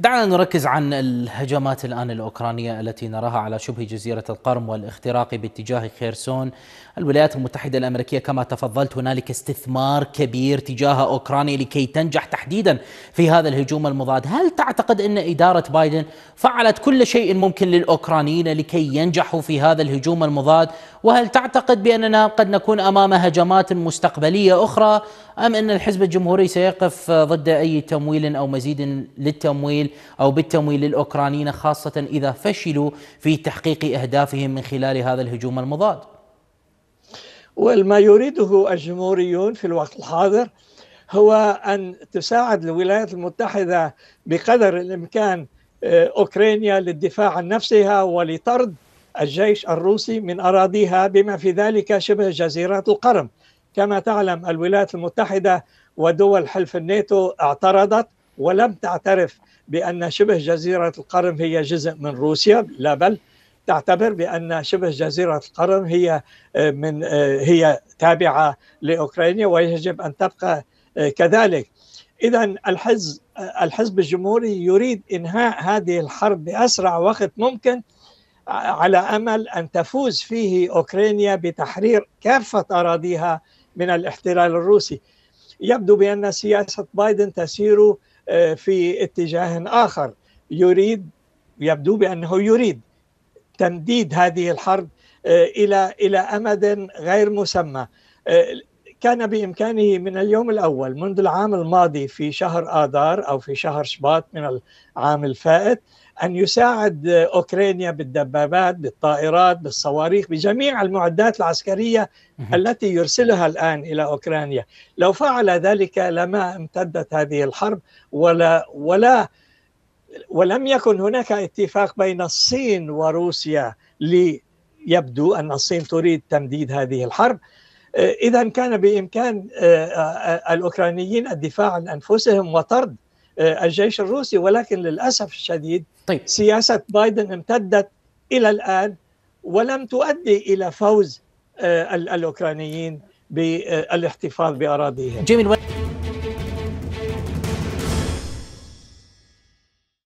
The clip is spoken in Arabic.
دعنا نركز عن الهجمات الآن الأوكرانية التي نراها على شبه جزيرة القرم والاختراق باتجاه خيرسون الولايات المتحدة الأمريكية كما تفضلت هنالك استثمار كبير تجاه أوكرانيا لكي تنجح تحديدا في هذا الهجوم المضاد هل تعتقد أن إدارة بايدن فعلت كل شيء ممكن للأوكرانيين لكي ينجحوا في هذا الهجوم المضاد وهل تعتقد بأننا قد نكون أمام هجمات مستقبلية أخرى أم أن الحزب الجمهوري سيقف ضد أي تمويل أو مزيد للتمويل أو بالتمويل للأوكرانيين خاصة إذا فشلوا في تحقيق أهدافهم من خلال هذا الهجوم المضاد والما يريده الجمهوريون في الوقت الحاضر هو أن تساعد الولايات المتحدة بقدر الإمكان آه، أوكرانيا للدفاع عن نفسها ولطرد الجيش الروسي من أراضيها بما في ذلك شبه جزيره القرم كما تعلم الولايات المتحدة ودول حلف الناتو اعترضت ولم تعترف بأن شبه جزيرة القرم هي جزء من روسيا لا بل تعتبر بأن شبه جزيرة القرم هي آه، من آه، هي تابعة لأوكرانيا ويجب أن تبقى آه، كذلك إذا الحزب الحزب الجمهوري يريد إنهاء هذه الحرب بأسرع وقت ممكن على امل ان تفوز فيه اوكرانيا بتحرير كافه اراضيها من الاحتلال الروسي. يبدو بان سياسه بايدن تسير آه، في اتجاه اخر يريد يبدو بانه يريد تمديد هذه الحرب آه، الى الى امد غير مسمى آه، كان بإمكانه من اليوم الأول منذ العام الماضي في شهر آذار أو في شهر شباط من العام الفائت أن يساعد أوكرانيا بالدبابات بالطائرات بالصواريخ بجميع المعدات العسكرية التي يرسلها الآن إلى أوكرانيا لو فعل ذلك لما امتدت هذه الحرب ولا ولا ولم يكن هناك اتفاق بين الصين وروسيا ليبدو أن الصين تريد تمديد هذه الحرب آه، إذا كان بإمكان آه، آه، الأوكرانيين الدفاع عن أنفسهم وطرد الجيش الروسي ولكن للأسف الشديد طيب. سياسة بايدن امتدت إلى الآن ولم تؤدي إلى فوز الأوكرانيين بالاحتفاظ بأراضيهم جميل